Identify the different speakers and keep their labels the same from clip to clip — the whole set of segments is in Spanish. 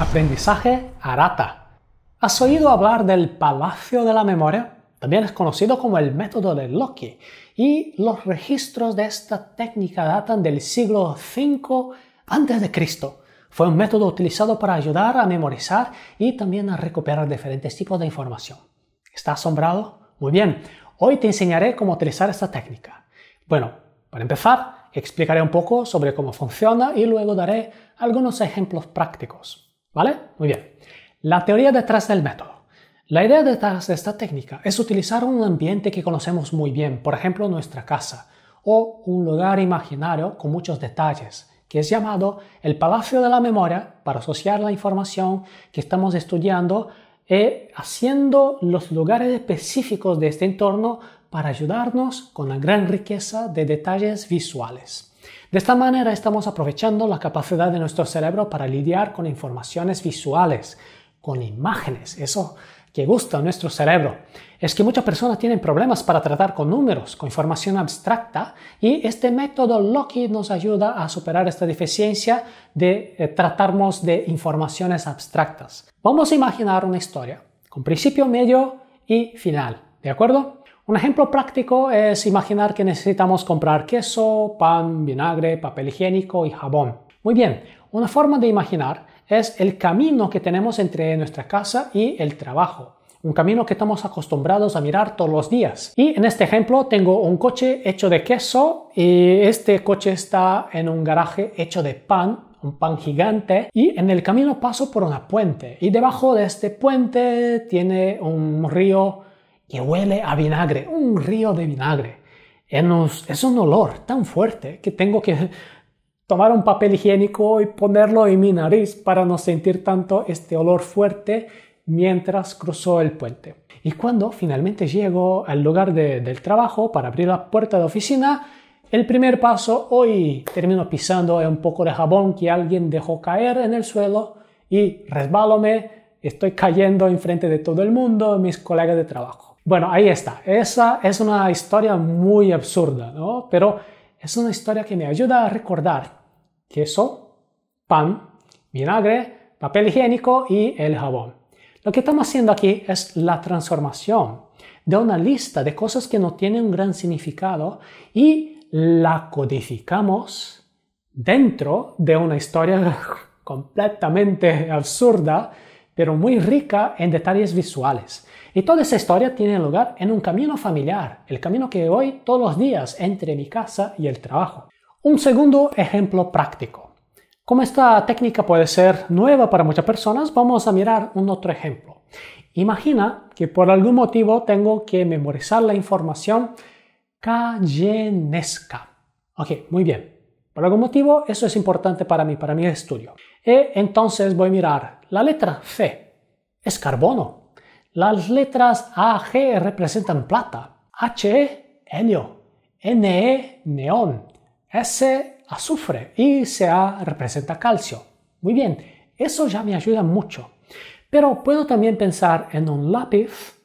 Speaker 1: Aprendizaje Arata. ¿Has oído hablar del Palacio de la Memoria? También es conocido como el método de Loki, y los registros de esta técnica datan del siglo V a.C. Fue un método utilizado para ayudar a memorizar y también a recuperar diferentes tipos de información. ¿Estás asombrado? Muy bien, hoy te enseñaré cómo utilizar esta técnica. Bueno, para empezar, explicaré un poco sobre cómo funciona y luego daré algunos ejemplos prácticos. ¿Vale? Muy bien. La teoría detrás del método. La idea detrás de esta técnica es utilizar un ambiente que conocemos muy bien, por ejemplo nuestra casa, o un lugar imaginario con muchos detalles, que es llamado el Palacio de la Memoria, para asociar la información que estamos estudiando y eh, haciendo los lugares específicos de este entorno para ayudarnos con la gran riqueza de detalles visuales. De esta manera estamos aprovechando la capacidad de nuestro cerebro para lidiar con informaciones visuales, con imágenes, eso que gusta a nuestro cerebro. Es que muchas personas tienen problemas para tratar con números, con información abstracta, y este método Loki nos ayuda a superar esta deficiencia de eh, tratarnos de informaciones abstractas. Vamos a imaginar una historia, con principio, medio y final, ¿de acuerdo? Un ejemplo práctico es imaginar que necesitamos comprar queso, pan, vinagre, papel higiénico y jabón. Muy bien, una forma de imaginar es el camino que tenemos entre nuestra casa y el trabajo. Un camino que estamos acostumbrados a mirar todos los días. Y en este ejemplo tengo un coche hecho de queso y este coche está en un garaje hecho de pan un pan gigante y en el camino paso por una puente y debajo de este puente tiene un río que huele a vinagre, un río de vinagre. Eh, es un olor tan fuerte que tengo que tomar un papel higiénico y ponerlo en mi nariz para no sentir tanto este olor fuerte mientras cruzó el puente. Y cuando finalmente llego al lugar del trabajo para abrir la puerta de oficina, el primer paso hoy termino pisando un poco de jabón que alguien dejó caer en el suelo y resbalome, estoy cayendo enfrente de todo el mundo, mis colegas de trabajo. Bueno, ahí está. Esa es una historia muy absurda, ¿no? Pero es una historia que me ayuda a recordar queso, pan, vinagre, papel higiénico y el jabón. Lo que estamos haciendo aquí es la transformación de una lista de cosas que no tienen un gran significado y la codificamos dentro de una historia completamente absurda, pero muy rica en detalles visuales. Y toda esa historia tiene lugar en un camino familiar, el camino que voy todos los días entre mi casa y el trabajo. Un segundo ejemplo práctico. Como esta técnica puede ser nueva para muchas personas, vamos a mirar un otro ejemplo. Imagina que por algún motivo tengo que memorizar la información callenesca. Ok, muy bien. Por algún motivo eso es importante para mí, para mi estudio. Y e, entonces voy a mirar la letra C. Es carbono. Las letras AG representan plata, HE, helio, NE, neón, S, azufre y CA representa calcio. Muy bien, eso ya me ayuda mucho. Pero puedo también pensar en un lápiz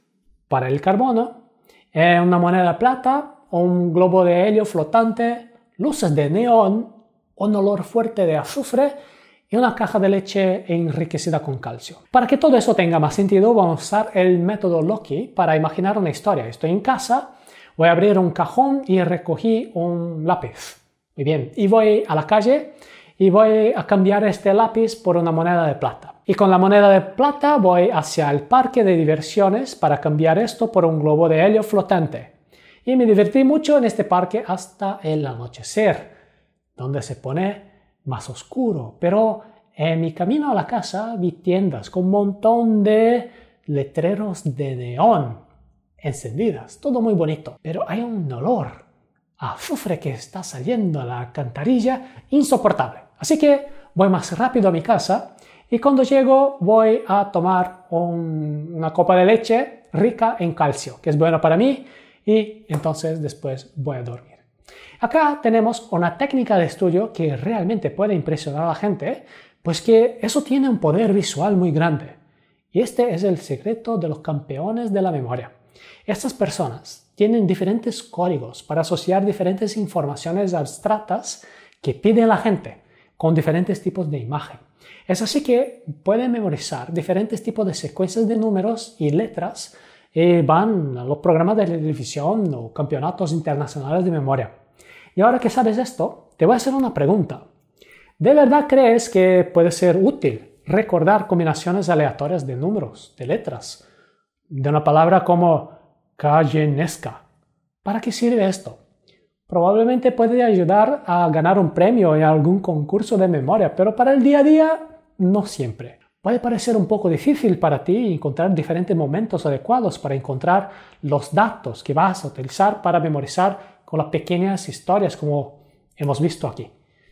Speaker 1: para el carbono, en una moneda de plata, un globo de helio flotante, luces de neón, un olor fuerte de azufre y una caja de leche enriquecida con calcio. Para que todo eso tenga más sentido, vamos a usar el método Loki para imaginar una historia. Estoy en casa, voy a abrir un cajón y recogí un lápiz. Muy bien, y voy a la calle y voy a cambiar este lápiz por una moneda de plata. Y con la moneda de plata voy hacia el parque de diversiones para cambiar esto por un globo de helio flotante. Y me divertí mucho en este parque hasta el anochecer, donde se pone más oscuro, pero en mi camino a la casa vi tiendas con un montón de letreros de neón encendidas, todo muy bonito, pero hay un olor a azufre que está saliendo a la cantarilla, insoportable. Así que voy más rápido a mi casa y cuando llego voy a tomar una copa de leche rica en calcio, que es bueno para mí, y entonces después voy a dormir. Acá tenemos una técnica de estudio que realmente puede impresionar a la gente, pues que eso tiene un poder visual muy grande. Y este es el secreto de los campeones de la memoria. Estas personas tienen diferentes códigos para asociar diferentes informaciones abstractas que pide la gente con diferentes tipos de imagen. Es así que pueden memorizar diferentes tipos de secuencias de números y letras. Y eh, van a los programas de televisión o campeonatos internacionales de memoria. Y ahora que sabes esto, te voy a hacer una pregunta. ¿De verdad crees que puede ser útil recordar combinaciones aleatorias de números, de letras, de una palabra como callenesca? ¿Para qué sirve esto? Probablemente puede ayudar a ganar un premio en algún concurso de memoria, pero para el día a día no siempre. Puede parecer un poco difícil para ti encontrar diferentes momentos adecuados para encontrar los datos que vas a utilizar para memorizar o las pequeñas historias como hemos visto aquí.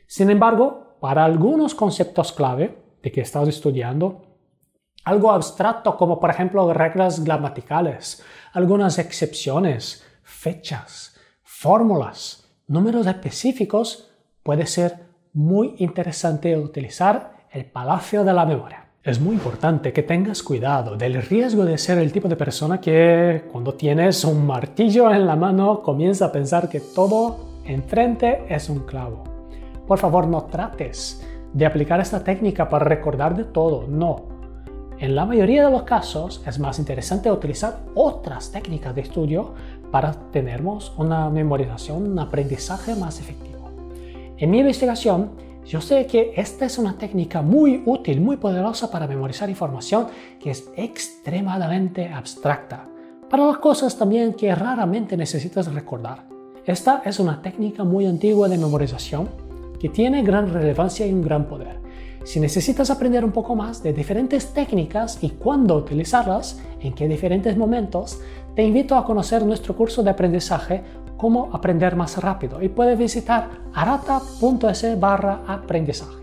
Speaker 1: Sin embargo, para algunos conceptos clave de que estás estudiando, algo abstracto como por ejemplo reglas gramaticales, algunas excepciones, fechas, fórmulas, números específicos, puede ser muy interesante utilizar el palacio de la memoria. Es muy importante que tengas cuidado del riesgo de ser el tipo de persona que cuando tienes un martillo en la mano comienza a pensar que todo enfrente es un clavo. Por favor, no trates de aplicar esta técnica para recordar de todo, no. En la mayoría de los casos es más interesante utilizar otras técnicas de estudio para tener una memorización, un aprendizaje más efectivo. En mi investigación, yo sé que esta es una técnica muy útil, muy poderosa para memorizar información que es extremadamente abstracta, para las cosas también que raramente necesitas recordar. Esta es una técnica muy antigua de memorización que tiene gran relevancia y un gran poder. Si necesitas aprender un poco más de diferentes técnicas y cuándo utilizarlas, en qué diferentes momentos, te invito a conocer nuestro curso de aprendizaje cómo aprender más rápido y puede visitar arata.es barra aprendizaje.